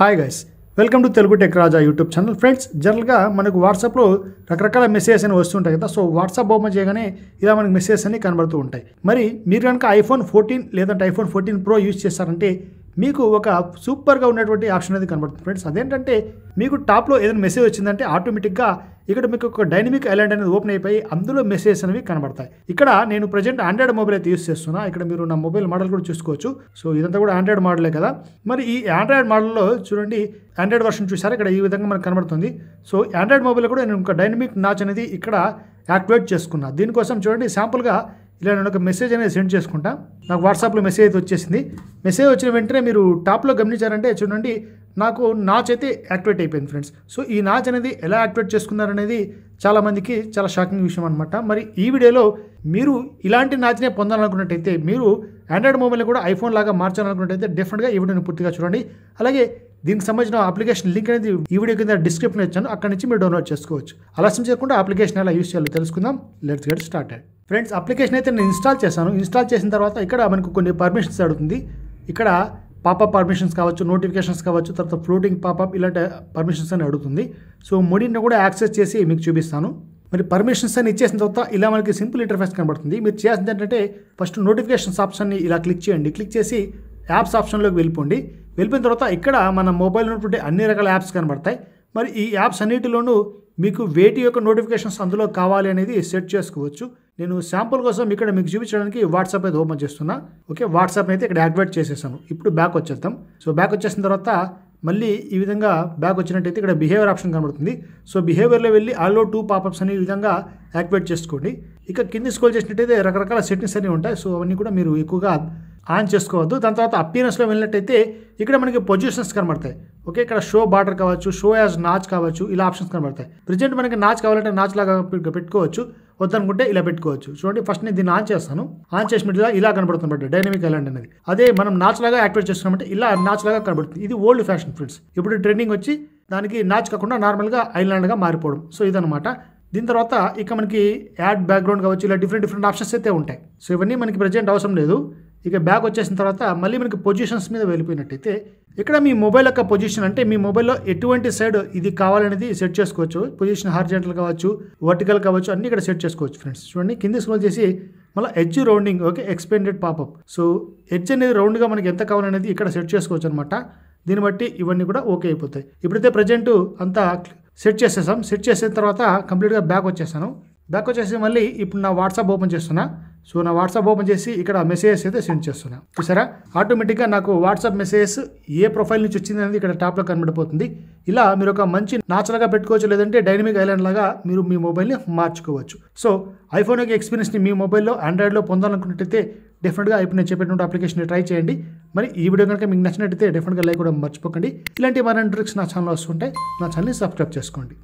hi guys welcome to Telugu tech Raja YouTube channel friends జనరల్గా మనకు వాట్సాప్లో రకరకాల మెసేజెస్ అని వస్తుంటాయి కదా సో వాట్సాప్ బొమ్మ చేయగానే ఇలా మనకు మెసేజెస్ అన్ని కనబడుతూ ఉంటాయి మరి మీరు కనుక ఐఫోన్ ఫోర్టీన్ లేదంటే ఐఫోన్ ఫోర్టీన్ ప్రో యూజ్ చేస్తారంటే మీకు ఒక సూపర్గా ఉన్నటువంటి ఆప్షన్ అనేది కనబడుతుంది ఫ్రెండ్స్ అదేంటంటే మీకు టాప్లో ఏదైనా మెసేజ్ వచ్చిందంటే ఆటోమేటిక్గా ఇక్కడ మీకు ఒక డైనమిక్ ఐలాండ్ అనేది ఓపెన్ అయిపోయి అందులో మెసేజెస్ అనేవి కనబడతాయి ఇక్కడ నేను ప్రజెంట్ ఆండ్రాయిడ్ మొబైల్ అయితే యూస్ చేస్తున్నా ఇక్కడ మీరు నా మొబైల్ మోడల్ కూడా చూసుకోవచ్చు సో ఇదంతా కూడా ఆండ్రాయిడ్ మోడలే కదా మరి ఈ ఆండ్రాయిడ్ మోడల్లో చూడండి ఆండ్రాయిడ్ వర్షన్ చూసారు ఇక్కడ ఈ విధంగా మనకు కనబడుతుంది సో ఆండ్రాయిడ్ మొబైల్ కూడా నేను ఒక డైనమిక్ నాచ్ అనేది ఇక్కడ యాక్టివేట్ చేసుకున్నా దీనికోసం చూడండి శాంపుల్గా ఇలా నేను ఒక మెసేజ్ అనేది సెండ్ చేసుకుంటా నాకు వాట్సాప్లో మెసేజ్ అయితే వచ్చేసింది మెసేజ్ వచ్చిన వెంటనే మీరు టాప్లో గమనించారంటే చూడండి నాకు నాచ్ అయితే యాక్టివేట్ అయిపోయింది ఫ్రెండ్స్ సో ఈ నాచ్ అనేది ఎలా యాక్టివేట్ చేసుకున్నారనేది చాలామందికి చాలా షాకింగ్ విషయం అనమాట మరి ఈ వీడియోలో మీరు ఇలాంటి నాచ్నే పొందాలనుకున్నట్టయితే మీరు ఆండ్రాయిడ్ మొబైల్ కూడా ఐఫోన్ లాగా మార్చాలనుకున్నట్టయితే డెఫినెట్గా ఈ వీడియోని పూర్తిగా చూడండి అలాగే దీనికి సంబంధించిన అప్లికేషన్ లింక్ అనేది ఈ వీడియో కింద డిస్క్రిప్షన్ ఇచ్చాను అక్కడ నుంచి మీరు డౌన్లోడ్ చేసుకోవచ్చు ఆలస్యం చేయకుండా అప్లికేషన్ ఎలా యూస్ చేయాలో తెలుసుకుందాం let's get start friends application అయితే నేను ఇన్స్టాల్ చేశాను ఇన్స్టాల్ చేసిన తర్వాత ఇక్కడ మనకు కొన్ని పర్మిషన్స్ అడుగుతుంది ఇక్కడ పాపప్ పర్మిషన్స్ కావచ్చు నోటిఫికేషన్స్ కావచ్చు తర్వాత ఫ్లోటింగ్ పాపప్ ఇలాంటి పర్మిషన్స్ అని అడుగుతుంది సో మూడింటిని కూడా యాక్సెస్ చేసి మీకు చూపిస్తాను మరి పర్మిషన్స్ అని ఇచ్చేసిన తర్వాత ఇలా మనకి సింపుల్ ఇంటర్ఫేస్ కనబడుతుంది మీరు చేసింది ఏంటంటే ఫస్ట్ నోటిఫికేషన్స్ ఆప్షన్ని ఇలా క్లిక్ చేయండి క్లిక్ చేసి యాప్స్ ఆప్షన్లోకి వెళ్ళిపోండి వెళ్ళిపోయిన తర్వాత ఇక్కడ మన మొబైల్ ఉన్నటువంటి అన్ని రకాల యాప్స్ కనబడతాయి మరి ఈ యాప్స్ అన్నిటిలోనూ మీకు వేటి యొక్క నోటిఫికేషన్స్ అందులో కావాలి అనేది సెట్ చేసుకోవచ్చు నేను శాంపుల్ కోసం ఇక్కడ మీకు చూపించడానికి వాట్సాప్ అయితే ఓపెన్ చేస్తున్నా ఓకే వాట్సాప్ అయితే ఇక్కడ యాక్టివేట్ చేసేసాను ఇప్పుడు బ్యాక్ వచ్చేద్దాం సో బ్యాక్ వచ్చేసిన తర్వాత మళ్ళీ ఈ విధంగా బ్యాక్ వచ్చినట్టయితే ఇక్కడ బిహేవియర్ ఆప్షన్ కనబడుతుంది సో బిహేవియర్లో వెళ్ళి ఆల్లో టూ పాపప్స్ అనే విధంగా యాక్టివేట్ చేసుకోండి ఇక కింది స్కోల్ చేసినట్టయితే రకరకాల సెట్టింగ్స్ అనేవి ఉంటాయి సో అవన్నీ కూడా మీరు ఎక్కువగా ఆన్ చేసుకోవద్దు దాని తర్వాత అపీరెన్స్లో వెళ్ళినట్టయితే ఇక్కడ మనకి పొజిషన్స్ కనబడతాయి ఓకే ఇక్కడ షో బార్డర్ కావచ్చు షో యాజ్ నాచ్ కావచ్చు ఇలా ఆప్షన్స్ కనబడతాయి ప్రజెంట్ మనకి నాచ్ కావాలంటే నాచ్ లాగా పెట్టుకోవచ్చు వద్దనుకుంటే ఇలా పెట్టుకోవచ్చు చూడండి ఫస్ట్ నేను దీన్ని ఆన్ చేస్తాను ఆన్ చేసినట్టు ఇలా ఇలా కనబడుతుంది డైనమిక్ ఐలాండ్ అనేది అదే మనం నాచ్ లాగా యాక్టివేట్ చేసుకున్నామంటే ఇలా నాచ్ లాగా కనబడుతుంది ఇది ఓల్డ్ ఫ్యాషన్ ఫ్రెండ్స్ ఇప్పుడు ట్రెండింగ్ వచ్చి దానికి నాచ్ కాకుండా నార్మల్గా ఐలాండ్గా మారిపోవడం సో ఇదనమాట దీని తర్వాత ఇక మనకి యాడ్ బ్యాక్గ్రౌండ్ కావచ్చు ఇలా డిఫరెంట్ డిఫరెంట్ ఆప్షన్స్ అయితే ఉంటాయి సో ఇవన్నీ మనకి ప్రజెంట్ అవసరం లేదు ఇక బ్యాగ్ వచ్చేసిన తర్వాత మళ్ళీ మనకి పొజిషన్స్ మీద వెళ్ళిపోయినట్టయితే ఇక్కడ మీ మొబైల్ యొక్క పొజిషన్ అంటే మీ మొబైల్లో ఎటువంటి సైడ్ ఇది కావాలనేది సెట్ చేసుకోవచ్చు పొజిషన్ హార్జెంటల్ కావచ్చు వర్టికల్ కావచ్చు అన్ని ఇక్కడ సెట్ చేసుకోవచ్చు ఫ్రెండ్స్ చూడండి కింద స్క్రోల్ చేసి మళ్ళీ edge rounding okay expanded popup so edge అనేది రౌండ్గా మనకి ఎంత కావాలనేది ఇక్కడ సెట్ చేసుకోవచ్చు అనమాట దీన్ని బట్టి ఇవన్నీ కూడా ఓకే అయిపోతాయి ఇప్పుడైతే ప్రజెంట్ అంతా సెట్ చేసేసాం సెట్ చేసిన తర్వాత కంప్లీట్గా బ్యాక్ వచ్చేసాను బ్యాక్ వచ్చేసి మళ్ళీ ఇప్పుడు నా వాట్సాప్ ఓపెన్ చేస్తున్నా సో నా వాట్సాప్ ఓపెన్ చేసి ఇక్కడ మెసేజెస్ అయితే సెండ్ చేస్తున్నాను చూసారా ఆటోమేటిక్గా నాకు వాట్సాప్ మెసేజెస్ ఏ ప్రొఫైల్ నుంచి వచ్చింది అనేది ఇక్కడ టాప్లో కనబడిపోతుంది ఇలా మీరు ఒక మంచి నాచురల్గా పెట్టుకోవచ్చు లేదంటే డైనమిక్ ఐలాండ్ లాగా మీరు మీ మొబైల్ని మార్చుకోవచ్చు సో ఐఫోన్ యొక్క ఎక్స్పీరియన్స్ని మీ మొబైల్లో ఆండ్రాయిడ్లో పొందాలనుకున్నట్టయితే డెఫినెట్గా ఇప్పుడు నేను చెప్పేటువంటి అప్లికేషన్ ట్రై చేయండి మరి ఈ వీడియో కనుక మీకు నచ్చినట్టయితే డెఫినెట్గా లైక్ కూడా మర్చిపోకండి ఇలాంటి మన ట్రిక్స్ నా ఛానల్ వస్తుంటే నా ఛానల్ని సబ్స్క్రైబ్ చేసుకోండి